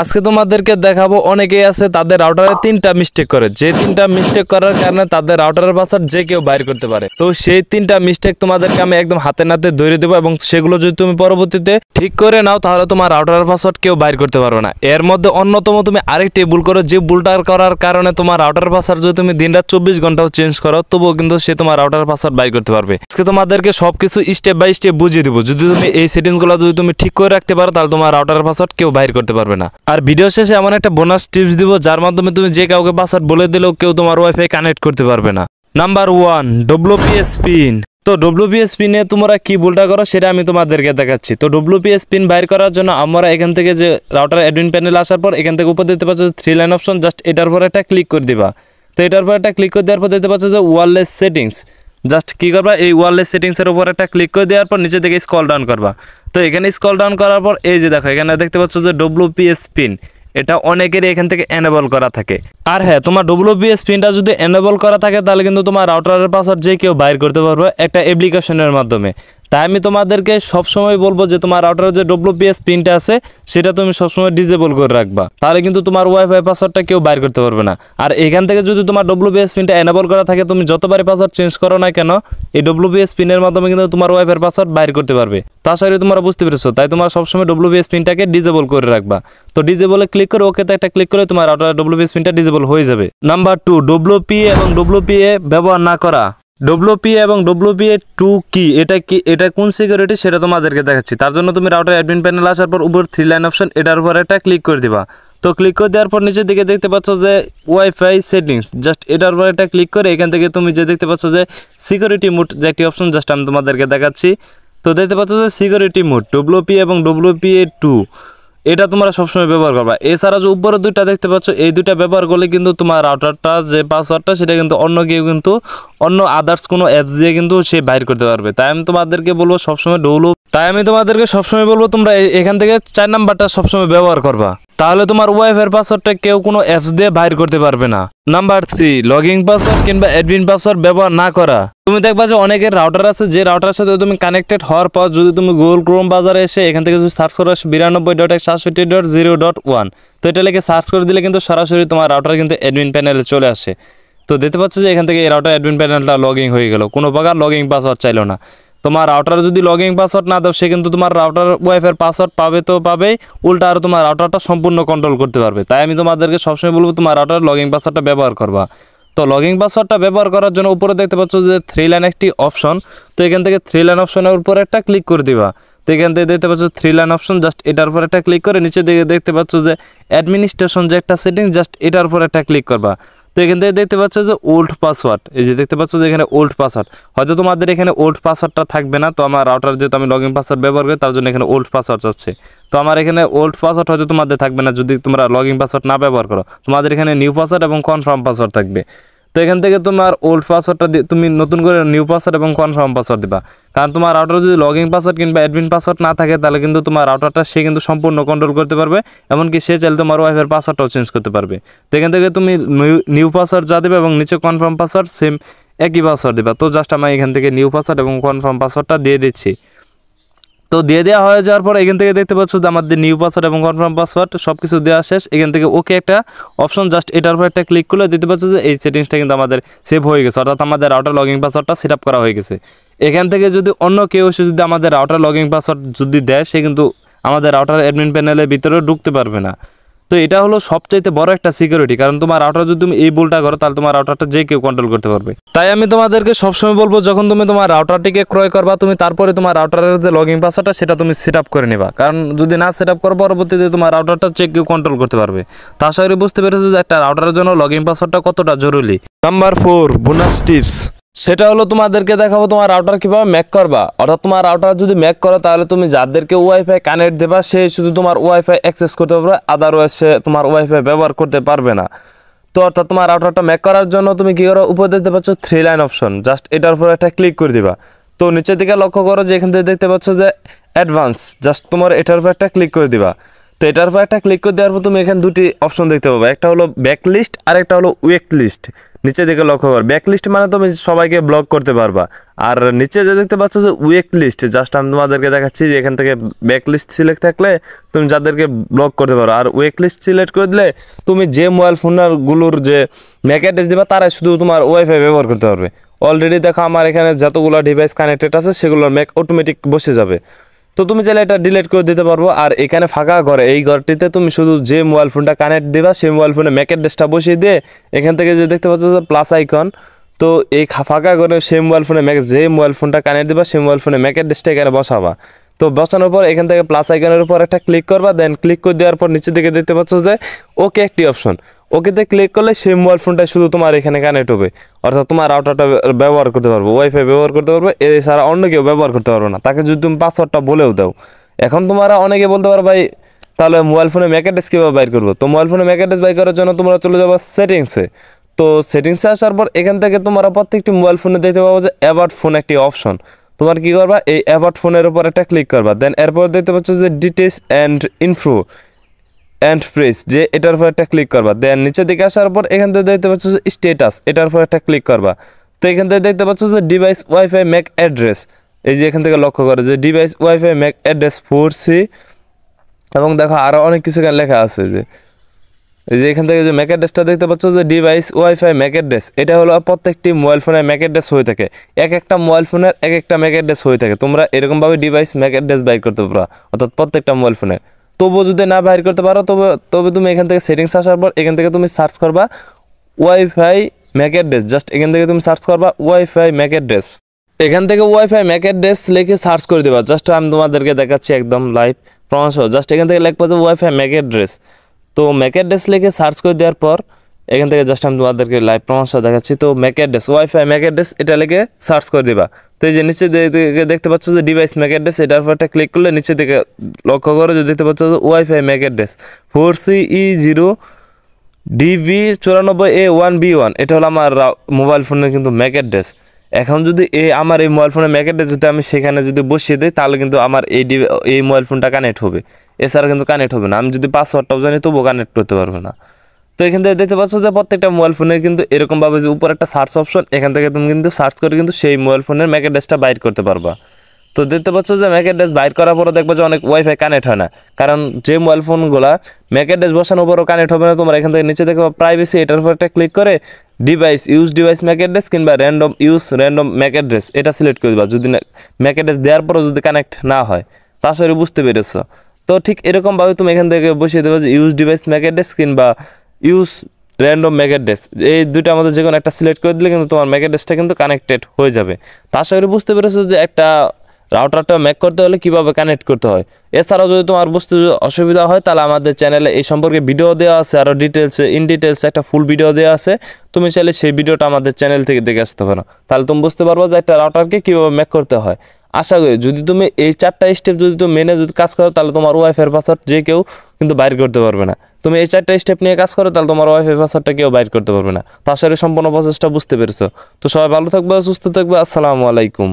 আজকে তোমাদেরকে দেখাবো অনেকেই আছে তাদের রাউটারে তিনটা মিস্টেক করে যে তিনটা মিস্টেক করার কারণে তাদের রাউটারের পাসওয়ার্ড যে কেউ বাইর করতে পারে তো সেই তিনটা মিস্টেক তোমাদেরকে আমি একদম হাতে নাতে ধরে দেবো এবং সেগুলো যদি তুমি পরবর্তীতে ঠিক করে নাও তাহলে তোমার রাউটারের পাসওয়ার্ড কেউ বাইর করতে পারবে না এর মধ্যে অন্যতম তুমি আরেকটি ভুল করো যে ভুলটা করার কারণে তোমার রাউটার পাসওয়ার্ড যদি তুমি দিনটা চব্বিশ ঘন্টাও চেঞ্জ করো তবুও কিন্তু সে তোমার রাউটার পাসওয়ার্ড বাইর করতে পারবে আজকে তোমাদেরকে সব কিছু স্টেপ বাই স্টেপ বুঝিয়ে দেবো যদি তুমি এই সেটিংসগুলো যদি তুমি ঠিক করে রাখতে পারো তাহলে তোমার রাউটার পাসওয়ার্ড কেউ বাইর করতে পারবে না আর ভিডিও শেষে এমন একটা বোনাস টিপস দিব যার মাধ্যমে তুমি যে কাউকে পাসওয়ার্ড বলে দিলেও কেউ তোমার ওয়াইফাই কানেক্ট করতে পারবে না নাম্বার ওয়ান ডব্লুপিএস পিন তো ডব্লুপিএস পিনে তোমরা কি ভুলটা করো সেটা আমি তোমাদেরকে দেখাচ্ছি তো ডব্লুপিএস পিন বাইর করার জন্য আমরা এখান থেকে যে রাউটার অ্যাডমিন প্যানেল আসার পর এখান থেকে উপর দিতে পারছো থ্রি লাইন অপশন জাস্ট এটার পর একটা ক্লিক করে দিবা তো এটার পর একটা ক্লিক করে দেওয়ার পর দিতে পারছো যে ওয়ারলেস সেটিংস জাস্ট কী করবা এই ওয়ারলেস সেটিংসের উপর একটা ক্লিক করে দেওয়ার পর নিচে থেকে স্কল ডাউন করবা তো এখানে স্কল ডাউন করার পর এই যে দেখো এখানে দেখতে পাচ্ছ যে ডব্লুপিএস পিন এটা অনেকেরই এখান থেকে এনেবল করা থাকে আর হ্যাঁ তোমার ডব্লিউবিএস পিনটা যদি এনেবল করা থাকে তাহলে কিন্তু তোমার রাউটারের পাসওয়ার্ড যে কেউ বাইর করতে পারবে একটা অ্যাপ্লিকেশনের মাধ্যমে তাই আমি তোমাদেরকে সবসময় বলবো যে তোমার রাউটারের যে ডব্লিউপিএস পিনটা আছে সেটা তুমি সবসময় ডিজেবল করে রাখবা তাহলে কিন্তু তোমার ওয়াইফাই পাসওয়ার্ডটা কেউ বাইর করতে পারবে না আর এখান থেকে যদি তোমার ডব্লিউপিএস পিনটা এনেবল করা থাকে তুমি যতবারই পাসওয়ার্ড চেঞ্জ করো না কেন এই ডব্লিউপিএস পিনের মাধ্যমে কিন্তু তোমার ওয়াইফাই পাসওয়ার্ড বাইর করতে পারবে তো আশা তোমরা বুঝতে পেরেছো তাই তোমার সবসময় ডব্লিউপিএস পিনটাকে ডিজেবল করে রাখবা তো ডিজেবলে ক্লিক করে ওকেতে একটা ক্লিক করে তোমার রাউটার ডব্লিউপিএস পিনটা ডিজেবল হয়ে যাবে নাম্বার টু ডব্লিউপি এবং ডব্লিউপিএ ব্যবহার না করা ডব্লুপি এবং ডব্লুপিএ টু কি এটা কি এটা কোন সিকিউরিটি সেটা তোমাদেরকে দেখাচ্ছি তার জন্য তুমি রাউটার অ্যাডমিন প্যানেল আসার পর উপর থ্রি লাইন অপশন এটার উপর একটা ক্লিক করে দিবা তো ক্লিক করে দেওয়ার পর নিচের দিকে দেখতে পাচ্ছ যে ওয়াইফাই সেটিংস জাস্ট এটার উপর একটা ক্লিক করে এখান থেকে তুমি যে দেখতে পাচ্ছ যে সিকিউরিটি মুড যে একটি অপশন জাস্ট আমি তোমাদেরকে দেখাচ্ছি তো দেখতে পাচ্ছ যে সিকিউরিটি মুড ডব্লুপি এবং ডব্লুপিএ টু এটা তোমরা সবসময় ব্যবহার করবা এছাড়া যে উপরে দুইটা দেখতে পাচ্ছ এই দুইটা ব্যবহার করলে কিন্তু তোমার রাউটারটা যে পাসওয়ার্ডটা সেটা কিন্তু অন্য কেউ কিন্তু অন্য আদার্স কোনো অ্যাপস দিয়ে কিন্তু সে বাইর করতে পারবে তাই আমি তোমাদেরকে বলবো সবসময় ডৌলো তাই আমি তোমাদেরকে সবসময় বলবো তোমরা এখান থেকে চার নাম্বারটা সবসময় ব্যবহার করবা তাহলে তোমার ওয়াইফের পাসওয়ার্ডটা কেউ কোনো অ্যাপস দিয়ে বাইর করতে পারবে না নাম্বার সি লগিং পাসওয়ার্ড কিংবা অ্যাডমিন পাসওয়ার্ড ব্যবহার না করা তুমি দেখবা যে অনেকের রাউটার আছে যে রাউটার সাথে তুমি কানেক্টেড হওয়ার পর যদি তুমি গুগল ক্রোম বাজারে এসে এখান থেকে যদি সার্চ করো বিরানব্বই ডট এক সাতষট্টি ডট জিরো ডট ওয়ান তো এটা লেগে সার্চ করে দিলে কিন্তু সরাসরি তোমার রাউটার কিন্তু অ্যাডমিন প্যানেলে চলে আসে তো দেখতে পাচ্ছ যে এখান থেকে এই রাউটার অ্যাডমিন প্যানেলটা লগিং হয়ে গেল কোনো প্রকার লগিং পাসওয়ার্ড চাইলো না তোমার রাউটার যদি লগিং পাসওয়ার্ড না দাও সে কিন্তু তোমার রাউটার ওয়াইফের পাসওয়ার্ড পাবে তো পাবে উল্টা আর তোমার রাউটারটা সম্পূর্ণ কন্ট্রোল করতে পারবে তাই আমি তোমাদেরকে সবসময় বলবো তোমার রাউটার লগিং পাসওয়ার্ডটা ব্যবহার করবা তো লগিং পাসওয়ার্ডটা ব্যবহার করার জন্য উপরে দেখতে পাচ্ছ যে থ্রি লাইন একটি অপশন তো এখান থেকে থ্রি লাইন অপশনের উপর একটা ক্লিক করে দিবা তো এখান থেকে দেখতে পাচ্ছ থ্রি লাইন অপশন জাস্ট এটার উপর একটা ক্লিক করে নিচে দিকে দেখতে পাচ্ছ যে অ্যাডমিনিস্ট্রেশন যে একটা সেটিং জাস্ট এটার উপর একটা ক্লিক করবা তো এখান থেকে দেখতে পাচ্ছ যে ওল্ড পাসওয়ার্ড এই যে দেখতে পাচ্ছ যে এখানে ওল্ড পাসওয়ার্ড হয়তো তোমাদের এখানে ওল্ড পাসওয়ার্ডটা থাকবে না তো আমার রাউটার যেহেতু আমি লগ ইন পাসওয়ার্ড ব্যবহার করি তার জন্য এখানে ওল্ড পাসওয়ার্ড চাচ্ছে তো আমার এখানে ওল্ড পাসওয়ার্ড হয়তো তোমাদের থাকবে না যদি তোমরা লগ ইন পাসওয়ার্ড না ব্যবহার করো তোমাদের এখানে নিউ পাসওয়ার্ড এবং কনফার্ম পাসওয়ার্ড থাকবে তো এখান থেকে তোমার ওল্ড পাসওয়ার্ডটা তুমি নতুন করে নিউ পাসওয়ার্ড এবং কনফার্ম পাসওয়ার্ড দিবা কারণ তোমার রাউটার যদি লগ ইন পাসওয়ার্ড কিংবা অ্যাডমিন পাসওয়ার্ড না থাকে তাহলে কিন্তু তোমার রাউটারটা সে কিন্তু সম্পূর্ণ কন্ট্রোল করতে পারবে এমনকি সে চাইলে তোমার ওয়াইফের পাসওয়ার্ডটাও চেঞ্জ করতে পারবে তো এখান থেকে তুমি নিউ পাসওয়ার্ড যা দেবে এবং নিচে কনফার্ম পাসওয়ার্ড সেম একই পাসওয়ার্ড দেবা তো জাস্ট আমি এখান থেকে নিউ পাসওয়ার্ড এবং কনফার্ম পাসওয়ার্ডটা দিয়ে দিচ্ছি তো দিয়ে দেওয়া হয়ে যাওয়ার পর এখান থেকে দেখতে পাচ্ছ যে আমাদের নিউ পাসওয়ার্ড এবং কনফার্ম পাসওয়ার্ড সব কিছু দেওয়া শেষ এখান থেকে ওকে একটা অপশন জাস্ট এটার উপর একটা ক্লিক করলে দেখতে পাচ্ছ যে এই সেটিংসটা কিন্তু আমাদের সেভ হয়ে গেছে অর্থাৎ আমাদের রাউটার লগিং পাসওয়ার্ডটা সেট করা হয়ে গেছে এখান থেকে যদি অন্য কেউ এসে যদি আমাদের রাউটার লগিং পাসওয়ার্ড যদি দেয় সে কিন্তু আমাদের রাউটার অ্যাডমিন প্যানেলের ভিতরে ঢুকতে পারবে না তো এটা হলো সবচাইতে বড় একটা সিকিউরিটি কারণ তোমার রাউটার যদি তুমি এই বুলটা করো তাহলে তোমার রাউটারটা যে কেউ কন্ট্রোল করতে পারবে তাই আমি তোমাদেরকে সবসময় বলবো যখন তুমি তোমার রাউটারটিকে ক্রয় করবা তুমি তারপরে তোমার রাউটারের যে লগিং পাসওয়ার্ডটা সেটা তুমি সেট করে নেবা কারণ যদি না সেট আপ করো পরবর্তীতে তোমার রাউটারটা যে কেউ কন্ট্রোল করতে পারবে তা আশা করি বুঝতে পেরেছো যে একটা রাউটারের জন্য লগিং পাসওয়ার্ডটা কতটা জরুরি নাম্বার ফোর বোনাস টিপস সেটা হলো তোমাদেরকে দেখাবো তোমার রাউটার কীভাবে ম্যাক করবা অর্থাৎ তোমার রাউটার যদি ম্যাক করো তাহলে তুমি যাদেরকে ওয়াইফাই কানেক্ট দেবা সে শুধু তোমার ওয়াইফাই অ্যাক্সেস করতে পারবে আদারওয়াইজ সে তোমার ওয়াইফাই ব্যবহার করতে পারবে না তো অর্থাৎ তোমার রাউটারটা ম্যাক করার জন্য তুমি কী করো উপর দেখতে পাচ্ছ থ্রি লাইন অপশন জাস্ট এটার উপর একটা ক্লিক করে দিবা তো নিচের দিকে লক্ষ্য করো যে এখান থেকে দেখতে পাচ্ছ যে অ্যাডভান্স জাস্ট তোমার এটার উপর একটা ক্লিক করে দিবা তো এটার উপর একটা ক্লিক করে দেওয়ার পর তুমি এখানে দুটি অপশন দেখতে পাবে একটা হলো ব্যাকলিস্ট আর একটা হলো ওয়েক লিস্ট নিচে দিকে লক্ষ্য কর ব্যাকলিস্ট মানে তুমি সবাইকে ব্লক করতে পারবা আর নিচে যে দেখতে পাচ্ছ যে উইক লিস্ট জাস্ট আমি তোমাদেরকে দেখাচ্ছি যে এখান থেকে ব্যাকলিস্ট সিলেক্ট থাকলে তুমি যাদেরকে ব্লক করতে পারো আর উইক লিস্ট সিলেক্ট করে দিলে তুমি যে মোবাইল ফোনারগুলোর যে ম্যাক দেবা তারাই শুধু তোমার ওয়াইফাই ব্যবহার করতে পারবে অলরেডি দেখো আমার এখানে যতগুলো ডিভাইস কানেক্টেড আছে সেগুলোর ম্যাক অটোমেটিক বসে যাবে তো তুমি চাইলে এটা ডিলিট করে দিতে পারবো আর এখানে ফাঁকা ঘরে এই ঘরটিতে তুমি শুধু যে মোবাইল ফোনটা কানেক্ট দেবা সেই মোবাইল ফোনে ম্যাক অ্যাড্রেসটা বসিয়ে দিয়ে এখান থেকে যে দেখতে পাচ্ছ প্লাস আইকন তো এই ফাঁকা ঘরে সেই মোবাইল ফোনে ম্যাক যে মোবাইল ফোনটা কানেক্ট দেবা সেই মোবাইল ফোনে ম্যাক অ্যাড্রেসটা এখানে বসাবা তো বসানোর পর এখান থেকে প্লাস আইকনের উপর একটা ক্লিক করবা দেন ক্লিক করে দেওয়ার পর নিচে দিকে দেখতে পাচ্ছ যে ওকে একটি অপশন ওকেতে ক্লিক করলে সেই মোবাইল ফোনটা শুধু তোমার এখানে কানেক্ট হবে অর্থাৎ তোমার রাউটারটা ব্যবহার করতে পারবো ওয়াইফাই ব্যবহার করতে পারবে এছাড়া অন্য কেউ ব্যবহার করতে পারবে না তাকে যদি তুমি পাসওয়ার্ডটা বলেও দাও এখন তোমারা অনেকে বলতে পারো ভাই তাহলে মোবাইল ফোনে ম্যাকেডেস কীভাবে বাইর করবো তো মোবাইল ফোনে ম্যাকেডেস বাই করার জন্য তোমরা চলে যাবো সেটিংসে তো সেটিংসে আসার পর এখান থেকে তোমরা প্রত্যেকটি মোবাইল ফোনে দেখতে পাবো যে অ্যাভার্ট ফোন একটি অপশন তোমার কী করবা এই অ্যাভার্ট ফোনের উপর একটা ক্লিক করবা দেন এরপর দেখতে পাচ্ছ যে details and info and press যে এটার উপর একটা ক্লিক করবা দেন নিচের দিকে আসার পর এখান থেকে দেখতে পাচ্ছ যে স্টেটাস এটার উপর একটা ক্লিক করবা তো এখান থেকে দেখতে পাচ্ছ যে ডিভাইস ওয়াইফাই ম্যাক অ্যাড্রেস এই যে এখান থেকে লক্ষ্য করে যে device wifi MAC address four C এবং দেখো আরও অনেক কিছু এখানে লেখা আছে যে এই যে এখান থেকে যে ম্যাক অ্যাড্রেসটা দেখতে পাচ্ছ যে ডিভাইস ওয়াইফাই ম্যাক অ্যাড্রেস এটা হলো প্রত্যেকটি মোবাইল ফোনের ম্যাক অ্যাড্রেস হয়ে থাকে এক একটা মোবাইল ফোনের এক একটা ম্যাক অ্যাড্রেস হয়ে থাকে তোমরা এরকমভাবে ডিভাইস ম্যাক অ্যাড্রেস বাই করতে পারো অর্থাৎ প্রত্যেকটা মোবাইল ফোনের তবুও যদি না বাইর করতে পারো তবে তবে তুমি এখান থেকে সেটিংস আসার পর এখান থেকে তুমি সার্চ করবা ওয়াইফাই ম্যাক অ্যাড্রেস জাস্ট এখান থেকে তুমি সার্চ করবা ওয়াইফাই ম্যাক অ্যাড্রেস এখান থেকে ওয়াইফাই ম্যাক অ্যাড্রেস লিখে সার্চ করে দেবা জাস্ট আমি তোমাদেরকে দেখাচ্ছি একদম লাইভ প্রমাণ জাস্ট এখান থেকে লিখবো যে ওয়াইফাই ম্যাক অ্যাড্রেস তো ম্যাক অ্যাড্রেস লিখে সার্চ করে দেওয়ার পর এখান থেকে জাস্ট আমি তোমাদেরকে লাইভ প্রমাণ দেখাচ্ছি তো MAC address wifi MAC address এটা লিখে সার্চ করে দেবা তো এই যে নিচে দিকে দেখতে পাচ্ছ যে ডিভাইস ম্যাক অ্যাড্রেস এটার উপর একটা ক্লিক করলে নিচে দিকে লক্ষ্য করো যে দেখতে পাচ্ছ যে wifi MAC address four C E zero DV চুরানব্বই এ ওয়ান বি ওয়ান এটা হলো আমার মোবাইল ফোনের কিন্তু ম্যাক অ্যাড্রেস এখন যদি এ আমার এই মোবাইল ফোনের ম্যাক অ্যাড্রেস যদি আমি সেখানে যদি বসিয়ে দিই তাহলে কিন্তু আমার এই এই মোবাইল ফোনটা কানেক্ট হবে এছাড়া কিন্তু কানেক্ট হবে না আমি যদি পাসওয়ার্ডটাও জানি তবুও কানেক্ট করতে পারবো না তো এখান থেকে দেখতে পাচ্ছ যে প্রত্যেকটা মোবাইল ফোনে কিন্তু এরকমভাবে যে উপর একটা সার্চ অপশন এখান থেকে তুমি কিন্তু সার্চ করে কিন্তু সেই মোবাইল ফোনের ম্যাক ড্রেসটা বাইর করতে পারবা তো দেখতে পাচ্ছ যে ম্যাক ড্রেস বাইর করার পরে দেখবে যে অনেক ওয়াইফাই কানেক্ট হয় না কারণ যে মোবাইল ফোনগুলা ম্যাক ড্রেস বসানোর উপরও কানেক্ট হবে না তোমরা এখান থেকে নিচে দেখবে প্রাইভেসি এটার উপর একটা ক্লিক করে device use device MAC address কিংবা random use random MAC address এটা সিলেক্ট করে দেবা যদি ম্যাক ড্রেস দেওয়ার পরও যদি কানেক্ট না হয় তা বুঝতে পেরেছ তো ঠিক এরকমভাবে তুমি এখান থেকে বসিয়ে দেবে যে ইউজ ডিভাইস ম্যাক ড্রেস কিংবা ইউজ র্যান্ডম ম্যাগেট ডেস্ক এই দুটো আমাদের যে কোনো একটা সিলেক্ট করে দিলে কিন্তু তোমার ম্যাগেট ডেস্কটা কিন্তু কানেক্টেড হয়ে যাবে তা আশা করি বুঝতে পেরেছো যে একটা রাউটারটা ম্যাক করতে হলে কীভাবে কানেক্ট করতে হয় এছাড়াও যদি তোমার বুঝতে অসুবিধা হয় তাহলে আমাদের চ্যানেলে এই সম্পর্কে ভিডিও দেওয়া আছে আরও ডিটেলসে ইন ডিটেলসে একটা ফুল ভিডিও দেওয়া আছে তুমি চাইলে সেই ভিডিওটা আমাদের চ্যানেল থেকে দেখে আসতে পারো তাহলে তুমি বুঝতে পারবো যে একটা রাউটারকে কীভাবে ম্যাক করতে হয় আশা করি যদি তুমি এই চারটা স্টেপ যদি তুমি মেনে যদি কাজ করো তাহলে তোমার ওয়াইফের পাসওয়ার্ড যে কেউ কিন্তু বাইর করতে পারবে না তুমি এই চারটা স্টেপ নিয়ে কাজ করো তাহলে তোমার ওয়াইফাই পাসওয়ার্ডটা কেউ বাইর করতে পারবে না তো আশা সম্পূর্ণ প্রচেষ্টা বুঝতে পেরেছো তো সবাই ভালো থাকবে সুস্থ থাকবে আসসালামু আলাইকুম